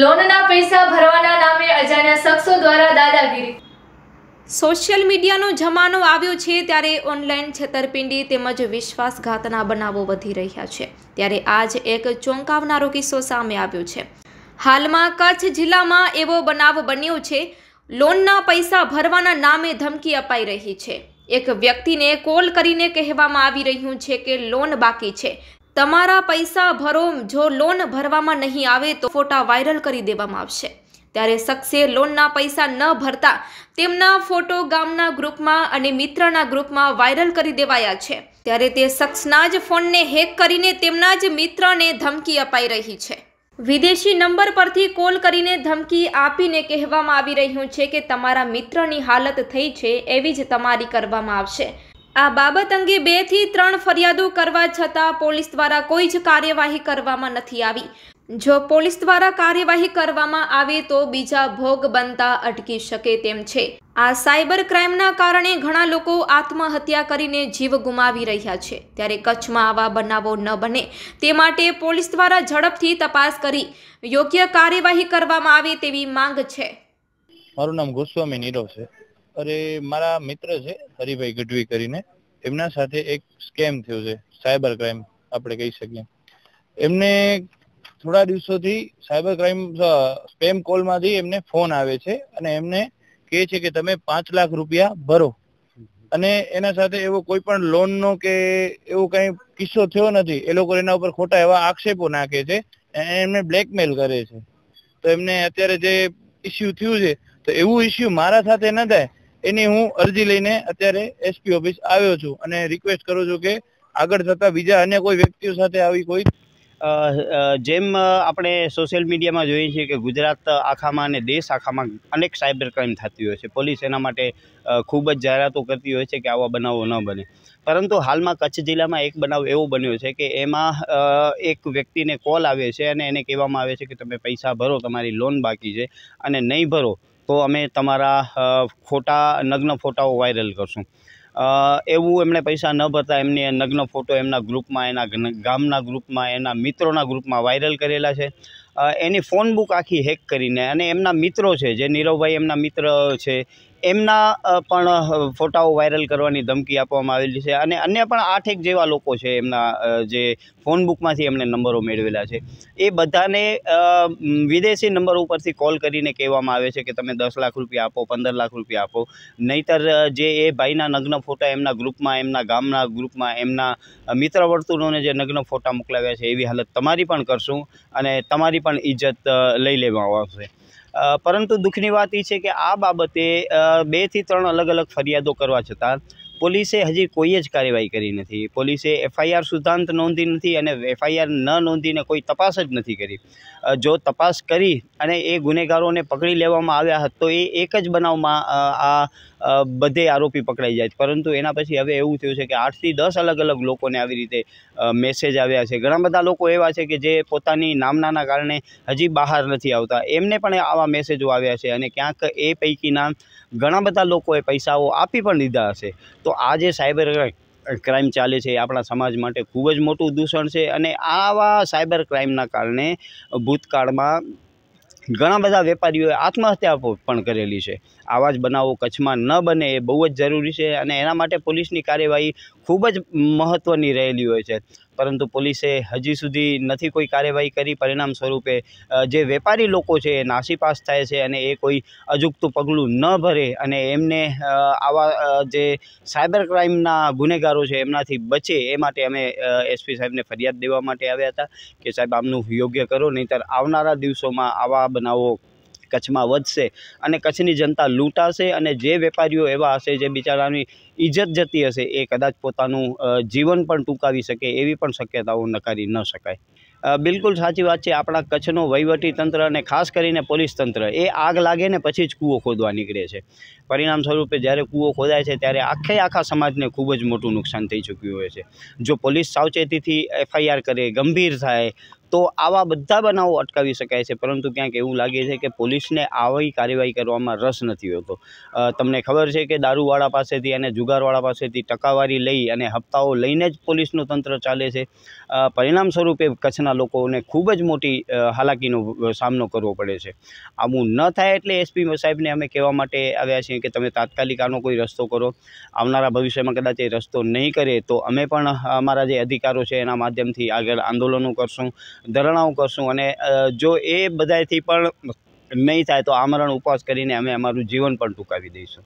લોનના પૈસા ભરવાના નામે અજાણ્યા શખ્સો દ્વારા દાદાગીરી સોશિયલ મીડિયાનો જમાનો આવ્યો છે ત્યારે ઓનલાઈન છેતરપિંડી તેમજ વિશ્વાસઘાતના બનાવો વધી રહ્યા છે ત્યારે આજ એક ચોંકાવનારો કિસ્સો સામે આવ્યો છે હાલમાં કચ્છ જિલ્લામાં એવો બનાવ બન્યો છે લોનના પૈસા ભરવાના નામે ધમકી અપાઈ રહી છે એક વ્યક્તિને કોલ કરીને કહેવામાં આવી રહ્યું છે કે લોન બાકી છે તમારા પૈસા ભરો જો લોન ભરવામાં નહીં આવે તો ફોટા વાયરલ કરી દેવામાં આવશે ત્યારે શખ્સે લોનના પૈસા ન ભરતા તેમના ફોટો ગામના ગ્રુપમાં અને મિત્રના ગ્રુપમાં વાયરલ કરી દેવાયા છે ત્યારે તે શખ્સના જ ફોનને હેક કરીને તેમના જ મિત્રને ધમકી અપાઈ રહી છે વિદેશી નંબર પરથી કોલ કરીને ધમકી આપીને કહેવામાં આવી રહ્યું છે કે તમારા મિત્રની હાલત થઈ છે એવી જ તમારી કરવામાં આવશે આ બાબત અંગે બે થી ત્રણ ફરિયાદો કરવા છતાં પોલીસ દ્વારા કોઈ જ કાર્યવાહી કરવામાં નથી આવી જો પોલીસ દ્વારા કાર્યવાહી કરવામાં આવે તો બીજા ભોગ બનતા અટકી શકે તેમ છે આ સાયબર ક્રાઇમના કારણે ઘણા લોકો આત્મહત્યા કરીને જીવ ગુમાવી રહ્યા છે ત્યારે કચ્છમાં આવા બનાવો ન બને તે માટે પોલીસ દ્વારા ઝડપથી તપાસ કરી યોગ્ય કાર્યવાહી કરવામાં આવે તેવી માંગ છે મારું નામ ગોસ્વામી નીરવ છે અરે મારા મિત્ર છે હરિભાઈ ગઢવી કરીને એમના સાથે એક સ્કેમ થયો છે સાયબર ક્રાઇમ આપણે કહી શકીએ એમને થોડા દિવસોથી સાયબર ક્રાઇમ સ્પેમ કોલમાંથી એમને ફોન આવે છે અને એમને કહે છે કે તમે પાંચ લાખ રૂપિયા ભરો અને એના સાથે એવો કોઈ પણ લોનનો કે એવો કંઈ કિસ્સો થયો નથી એ લોકો એના ઉપર ખોટા એવા આક્ષેપો નાખે છે અને એમને બ્લેકમેલ કરે છે તો એમને અત્યારે જે ઇસ્યુ થયું છે તો એવું ઇસ્યુ મારા સાથે ન થાય એની હું અરજી લઈને અત્યારે એસપી ઓફિસ આવ્યો છું અને રિક્વેસ્ટ કરું છું કે આગળ જતાં બીજા અન્ય કોઈ વ્યક્તિઓ સાથે આવી કોઈ જેમ આપણે સોશિયલ મીડિયામાં જોઈએ છીએ કે ગુજરાત આખામાં અને દેશ આખામાં અનેક સાયબર ક્રાઇમ થતી હોય છે પોલીસ એના માટે ખૂબ જ જાહેરાતો કરતી હોય છે કે આવા બનાવો ન બને પરંતુ હાલમાં કચ્છ જિલ્લામાં એક બનાવ એવો બન્યો છે કે એમાં એક વ્યક્તિને કોલ આવે છે અને એને કહેવામાં આવે છે કે તમે પૈસા ભરો તમારી લોન બાકી છે અને નહીં ભરો તો અમે તમારા ખોટા નગ્ન ફોટાઓ વાયરલ કરશું એવું એમણે પૈસા ન ભરતા એમને નગ્ન ફોટો એમના ગ્રુપમાં એના ગામના ગ્રુપમાં એના મિત્રોના ગ્રુપમાં વાયરલ કરેલા છે એની ફોન બુક આખી હેક કરીને અને એમના મિત્રો છે જે નીરવભાઈ એમના મિત્ર છે એમના પણ ફોટાઓ વાયરલ કરવાની ધમકી આપવામાં આવેલી છે અને અન્ય પણ આઠેક જેવા લોકો છે એમના જે ફોન બુકમાંથી એમણે નંબરો મેળવેલા છે એ બધાને વિદેશી નંબર ઉપરથી કોલ કરીને કહેવામાં આવે છે કે તમે દસ લાખ રૂપિયા આપો પંદર લાખ રૂપિયા આપો નહીતર જે એ ભાઈના નગ્ન ફોટા એમના ગ્રુપમાં એમના ગામના ગ્રુપમાં એમના મિત્ર વર્તુળોને જે નગ્ન ફોટા મોકલાવ્યા છે એવી હાલત તમારી પણ કરશું અને તમારી પણ ઇજ્જત લઈ લેવામાં આવશે પરંતુ દુઃખની વાત એ છે કે આ બાબતે બેથી ત્રણ અલગ અલગ ફરિયાદો કરવા છતાં પોલીસે હજી કોઈ જ કાર્યવાહી કરી નથી પોલીસે એફઆઈઆર સુધાંત નોંધી નથી અને એફઆઈઆર ન નોંધીને કોઈ તપાસ જ નથી કરી જો તપાસ કરી અને એ ગુનેગારોને પકડી લેવામાં આવ્યા હતા તો એ એક જ બનાવમાં આ બધે આરોપી પકડાઈ જાય પરંતુ એના પછી હવે એવું થયું છે કે આઠથી દસ અલગ અલગ લોકોને આવી રીતે મેસેજ આવ્યા છે ઘણા બધા લોકો એવા છે કે જે પોતાની નામનાના કારણે હજી બહાર નથી આવતા એમને પણ આવા મેસેજો આવ્યા છે અને ક્યાંક એ પૈકીના ઘણા બધા લોકોએ પૈસાઓ આપી પણ દીધા હશે તો તો આ જે સાયબર ક્રાઇમ ચાલે છે આપણા સમાજ માટે ખૂબ જ મોટું દૂષણ છે અને આવા સાયબર ક્રાઇમના કારણે ભૂતકાળમાં ઘણા બધા વેપારીઓએ આત્મહત્યા પણ કરેલી છે આવા જ બનાવો કચ્છમાં ન બને એ બહુ જ જરૂરી છે અને એના માટે પોલીસની કાર્યવાહી ખૂબ જ મહત્ત્વની રહેલી હોય છે પરંતુ પોલીસે હજી સુધી નથી કોઈ કાર્યવાહી કરી પરિણામ સ્વરૂપે જે વેપારી લોકો છે એ નાસીપાસ થાય છે અને એ કોઈ અજુગતું પગલું ન ભરે અને એમને આવા જે સાયબર ક્રાઇમના ગુનેગારો છે એમનાથી બચે એ માટે અમે એસપી સાહેબને ફરિયાદ દેવા માટે આવ્યા હતા કે સાહેબ આમનું યોગ્ય કરો નહીંતર આવનારા દિવસોમાં આવા બનાવો કચ્છમાં વધશે અને કચ્છની જનતા લૂંટાશે અને જે વેપારીઓ એવા હશે જે બિચારાની ઇજ્જત જતી હશે એ કદાચ પોતાનું જીવન પણ ટૂંકાવી શકે એવી પણ શક્યતાઓ નકારી ન શકાય બિલકુલ સાચી વાત છે આપણા કચ્છનો વહીવટી તંત્ર અને ખાસ કરીને પોલીસ તંત્ર એ આગ લાગે ને પછી જ કૂવો ખોદવા નીકળે છે પરિણામ સ્વરૂપે જ્યારે કૂવો ખોદાય છે ત્યારે આખે આખા સમાજને ખૂબ જ મોટું નુકસાન થઈ ચૂક્યું હોય છે જો પોલીસ સાવચેતીથી એફઆઈઆર કરે ગંભીર થાય તો આવા બધા બનાવો અટકાવી શકાય છે પરંતુ ક્યાંક એવું લાગે છે કે પોલીસને આવી કાર્યવાહી કરવામાં રસ નથી હોતો તમને ખબર છે કે દારૂવાળા પાસેથી અને જુગારવાળા પાસેથી ટકાવારી લઈ અને હપ્તાઓ લઈને જ પોલીસનું તંત્ર ચાલે છે પરિણામ સ્વરૂપે કચ્છના વિસ્તારના લોકોને ખૂબ જ મોટી હાલાકીનો સામનો કરવો પડે છે આવું ન થાય એટલે એસપી સાહેબને અમે કહેવા માટે આવ્યા છીએ કે તમે તાત્કાલિક આનો કોઈ રસ્તો કરો આવનારા ભવિષ્યમાં કદાચ એ રસ્તો નહીં કરે તો અમે પણ અમારા જે અધિકારો છે એના માધ્યમથી આગળ આંદોલનો કરશું ધરણાઓ કરશું અને જો એ બધાથી પણ નહીં થાય તો આમરણ ઉપવાસ કરીને અમે અમારું જીવન પણ ટૂંકાવી દઈશું